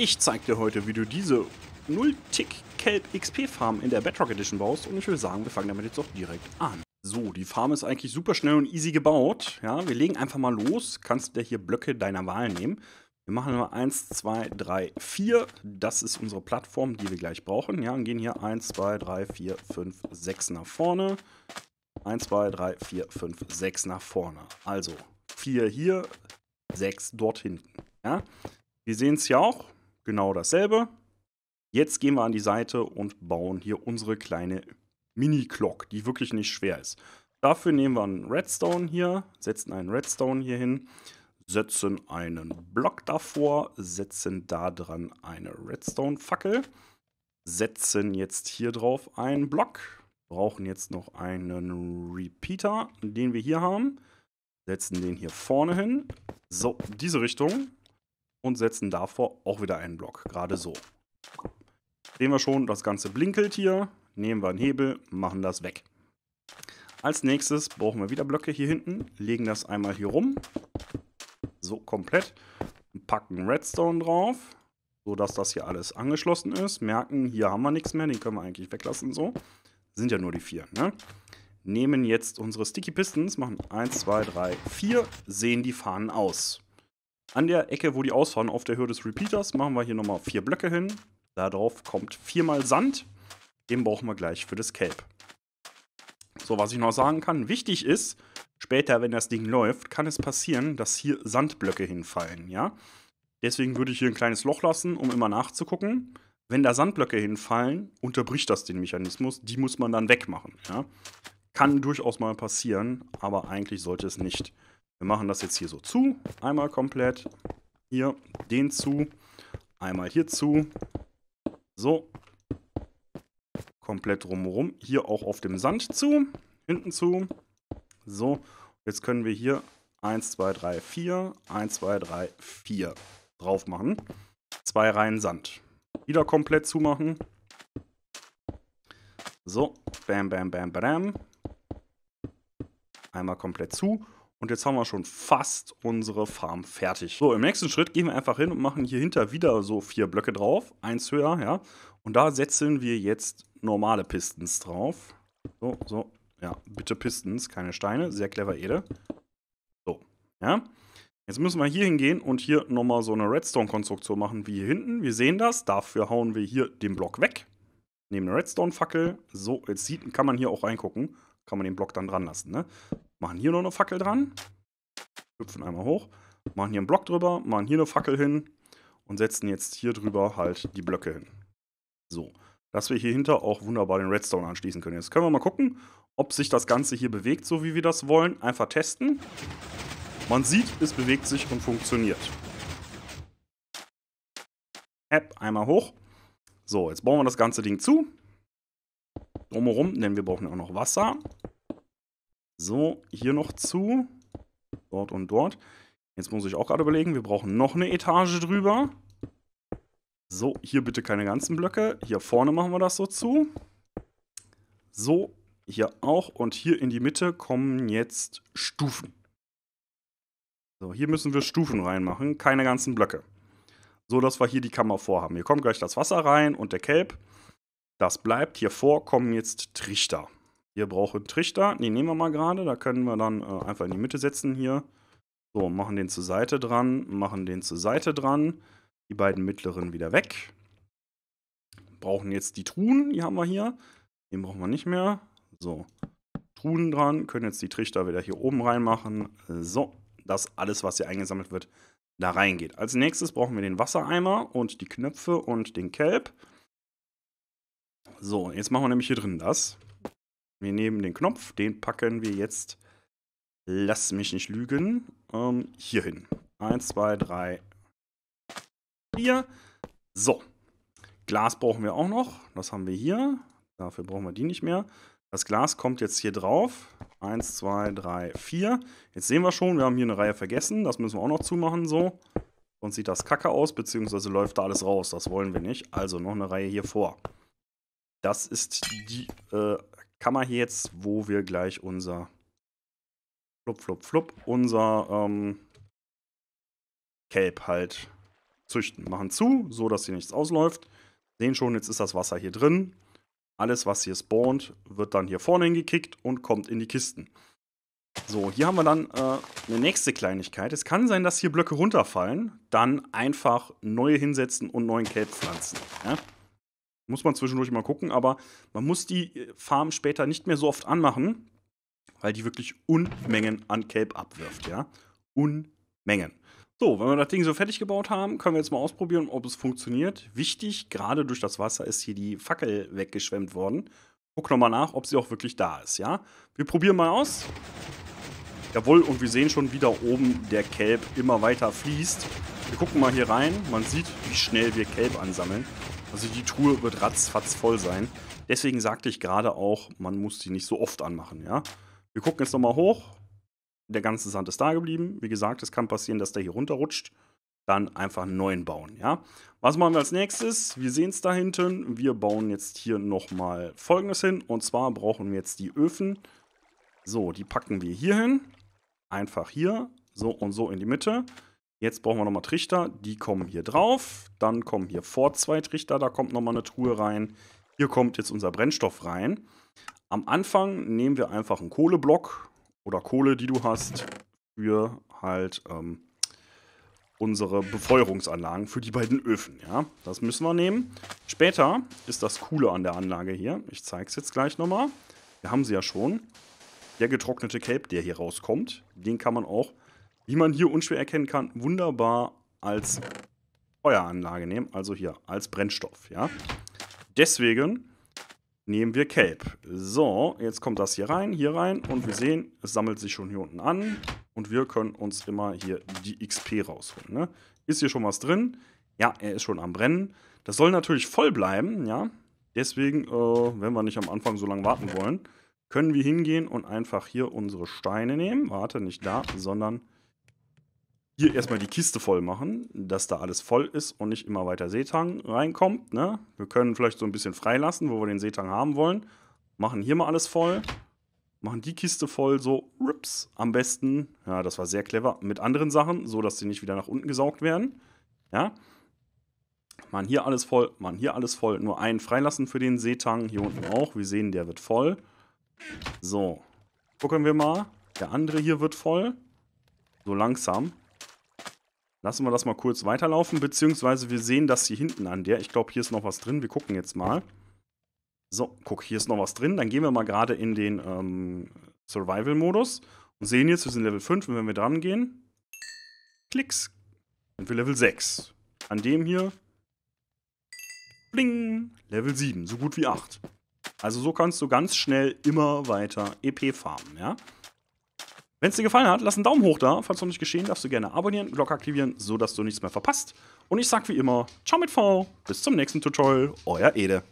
Ich zeige dir heute, wie du diese 0-Tick-Kelp-XP-Farm in der Bedrock Edition baust und ich will sagen, wir fangen damit jetzt auch direkt an. So, die Farm ist eigentlich super schnell und easy gebaut. Ja, wir legen einfach mal los. Kannst dir hier Blöcke deiner Wahl nehmen. Wir machen mal 1, 2, 3, 4. Das ist unsere Plattform, die wir gleich brauchen. Ja, und gehen hier 1, 2, 3, 4, 5, 6 nach vorne. 1, 2, 3, 4, 5, 6 nach vorne. Also 4 hier, 6 dort hinten. Ja, wir sehen es ja auch genau dasselbe. Jetzt gehen wir an die Seite und bauen hier unsere kleine Mini-Clock, die wirklich nicht schwer ist. Dafür nehmen wir einen Redstone hier, setzen einen Redstone hier hin, setzen einen Block davor, setzen da dran eine Redstone-Fackel, setzen jetzt hier drauf einen Block, brauchen jetzt noch einen Repeater, den wir hier haben, setzen den hier vorne hin, so, diese Richtung, und setzen davor auch wieder einen Block, gerade so. Sehen wir schon, das Ganze blinkelt hier, nehmen wir einen Hebel, machen das weg. Als nächstes brauchen wir wieder Blöcke hier hinten, legen das einmal hier rum, so komplett, packen Redstone drauf, sodass das hier alles angeschlossen ist, merken, hier haben wir nichts mehr, den können wir eigentlich weglassen, so. Sind ja nur die vier, ne? Nehmen jetzt unsere Sticky Pistons, machen 1, 2, 3, 4, sehen die Fahnen aus. An der Ecke, wo die ausfahren, auf der Höhe des Repeaters, machen wir hier nochmal vier Blöcke hin. Darauf kommt viermal Sand. Den brauchen wir gleich für das Cape. So, was ich noch sagen kann, wichtig ist, später, wenn das Ding läuft, kann es passieren, dass hier Sandblöcke hinfallen, ja? Deswegen würde ich hier ein kleines Loch lassen, um immer nachzugucken. Wenn da Sandblöcke hinfallen, unterbricht das den Mechanismus. Die muss man dann wegmachen, ja? Kann durchaus mal passieren, aber eigentlich sollte es nicht. Wir machen das jetzt hier so zu, einmal komplett. Hier den zu, einmal hier zu. So. Komplett drumherum. Hier auch auf dem Sand zu, hinten zu. So, jetzt können wir hier 1, 2, 3, 4, 1, 2, 3, 4 drauf machen. Zwei Reihen Sand. Wieder komplett zumachen. So, bam, bam, bam, bam. Einmal komplett zu. Und jetzt haben wir schon fast unsere Farm fertig. So, im nächsten Schritt gehen wir einfach hin und machen hier hinter wieder so vier Blöcke drauf. Eins höher, ja. Und da setzen wir jetzt normale Pistons drauf. So, so. Ja, bitte Pistons, keine Steine. Sehr clever, Ede. So, ja. Jetzt müssen wir hier hingehen und hier nochmal so eine Redstone-Konstruktion machen wie hier hinten. Wir sehen das. Dafür hauen wir hier den Block weg. Nehmen eine Redstone-Fackel. So, jetzt sieht, kann man hier auch reingucken. Kann man den Block dann dran lassen, ne? machen hier noch eine Fackel dran, hüpfen einmal hoch, machen hier einen Block drüber, machen hier eine Fackel hin und setzen jetzt hier drüber halt die Blöcke hin. So, dass wir hier hinter auch wunderbar den Redstone anschließen können. Jetzt können wir mal gucken, ob sich das Ganze hier bewegt, so wie wir das wollen. Einfach testen. Man sieht, es bewegt sich und funktioniert. App, einmal hoch. So, jetzt bauen wir das ganze Ding zu. Drumherum, denn wir brauchen ja auch noch Wasser. So, hier noch zu. Dort und dort. Jetzt muss ich auch gerade überlegen, wir brauchen noch eine Etage drüber. So, hier bitte keine ganzen Blöcke. Hier vorne machen wir das so zu. So, hier auch. Und hier in die Mitte kommen jetzt Stufen. So, hier müssen wir Stufen reinmachen, keine ganzen Blöcke. So, dass wir hier die Kammer vorhaben. Hier kommt gleich das Wasser rein und der Kelb. Das bleibt. Hier vor kommen jetzt Trichter. Ihr braucht einen Trichter, den nehmen wir mal gerade. Da können wir dann äh, einfach in die Mitte setzen hier. So, machen den zur Seite dran, machen den zur Seite dran. Die beiden mittleren wieder weg. Brauchen jetzt die Truhen, die haben wir hier. Den brauchen wir nicht mehr. So, Truhen dran, können jetzt die Trichter wieder hier oben reinmachen. So, dass alles, was hier eingesammelt wird, da reingeht. Als nächstes brauchen wir den Wassereimer und die Knöpfe und den Kelb. So, jetzt machen wir nämlich hier drin das. Wir nehmen den Knopf, den packen wir jetzt, lass mich nicht lügen, ähm, hier hin. 1, 2, 3, 4. So. Glas brauchen wir auch noch. Das haben wir hier. Dafür brauchen wir die nicht mehr. Das Glas kommt jetzt hier drauf. 1, 2, 3, 4. Jetzt sehen wir schon, wir haben hier eine Reihe vergessen. Das müssen wir auch noch zumachen so. Sonst sieht das kacke aus, beziehungsweise läuft da alles raus. Das wollen wir nicht. Also noch eine Reihe hier vor. Das ist die äh, kann man hier jetzt, wo wir gleich unser flup, flup, flup, unser ähm, Kelp halt züchten. Machen zu, so dass hier nichts ausläuft. Sehen schon, jetzt ist das Wasser hier drin. Alles, was hier spawnt, wird dann hier vorne hingekickt und kommt in die Kisten. So, hier haben wir dann äh, eine nächste Kleinigkeit. Es kann sein, dass hier Blöcke runterfallen, dann einfach neue hinsetzen und neuen Kelp pflanzen. Ja? Muss man zwischendurch mal gucken, aber man muss die äh, Farm später nicht mehr so oft anmachen, weil die wirklich Unmengen an Kelp abwirft, ja. Unmengen. So, wenn wir das Ding so fertig gebaut haben, können wir jetzt mal ausprobieren, ob es funktioniert. Wichtig, gerade durch das Wasser ist hier die Fackel weggeschwemmt worden. Guck nochmal nach, ob sie auch wirklich da ist, ja? Wir probieren mal aus. Jawohl, und wir sehen schon wieder oben der Kelb immer weiter fließt. Wir gucken mal hier rein. Man sieht, wie schnell wir Kelb ansammeln. Also die Truhe wird ratzfatz voll sein. Deswegen sagte ich gerade auch, man muss die nicht so oft anmachen, ja. Wir gucken jetzt nochmal hoch. Der ganze Sand ist da geblieben. Wie gesagt, es kann passieren, dass der hier runterrutscht. Dann einfach einen neuen bauen, ja. Was machen wir als nächstes? Wir sehen es da hinten. Wir bauen jetzt hier nochmal folgendes hin. Und zwar brauchen wir jetzt die Öfen. So, die packen wir hier hin einfach hier, so und so in die Mitte. Jetzt brauchen wir nochmal Trichter, die kommen hier drauf, dann kommen hier vor zwei Trichter, da kommt nochmal eine Truhe rein. Hier kommt jetzt unser Brennstoff rein. Am Anfang nehmen wir einfach einen Kohleblock oder Kohle, die du hast, für halt ähm, unsere Befeuerungsanlagen für die beiden Öfen. Ja, das müssen wir nehmen. Später ist das Coole an der Anlage hier. Ich zeige es jetzt gleich nochmal. Wir haben sie ja schon der getrocknete Kelp, der hier rauskommt, den kann man auch, wie man hier unschwer erkennen kann, wunderbar als Feueranlage nehmen. Also hier, als Brennstoff, ja. Deswegen nehmen wir Kelp. So, jetzt kommt das hier rein, hier rein und wir sehen, es sammelt sich schon hier unten an und wir können uns immer hier die XP rausholen. Ne? Ist hier schon was drin? Ja, er ist schon am Brennen. Das soll natürlich voll bleiben, ja. Deswegen, äh, wenn wir nicht am Anfang so lange warten wollen, können wir hingehen und einfach hier unsere Steine nehmen. Warte, nicht da, sondern hier erstmal die Kiste voll machen, dass da alles voll ist und nicht immer weiter Seetang reinkommt. Ne? Wir können vielleicht so ein bisschen freilassen, wo wir den Seetang haben wollen. Machen hier mal alles voll. Machen die Kiste voll, so rips, am besten, ja, das war sehr clever, mit anderen Sachen, so dass sie nicht wieder nach unten gesaugt werden. Ja, machen hier alles voll, machen hier alles voll. Nur einen freilassen für den Seetang, hier unten auch. Wir sehen, der wird voll. So. Gucken wir mal. Der andere hier wird voll. So langsam. Lassen wir das mal kurz weiterlaufen, beziehungsweise wir sehen das hier hinten an der. Ich glaube, hier ist noch was drin. Wir gucken jetzt mal. So, guck, hier ist noch was drin. Dann gehen wir mal gerade in den ähm, Survival-Modus und sehen jetzt, wir sind Level 5 und wenn wir dran gehen, klicks, sind wir Level 6. An dem hier, bling, Level 7, so gut wie 8. Also so kannst du ganz schnell immer weiter EP farmen, ja? Wenn es dir gefallen hat, lass einen Daumen hoch da. Falls noch nicht geschehen, darfst du gerne abonnieren, Glocke aktivieren, sodass du nichts mehr verpasst. Und ich sag wie immer, ciao mit V, bis zum nächsten Tutorial, euer Ede.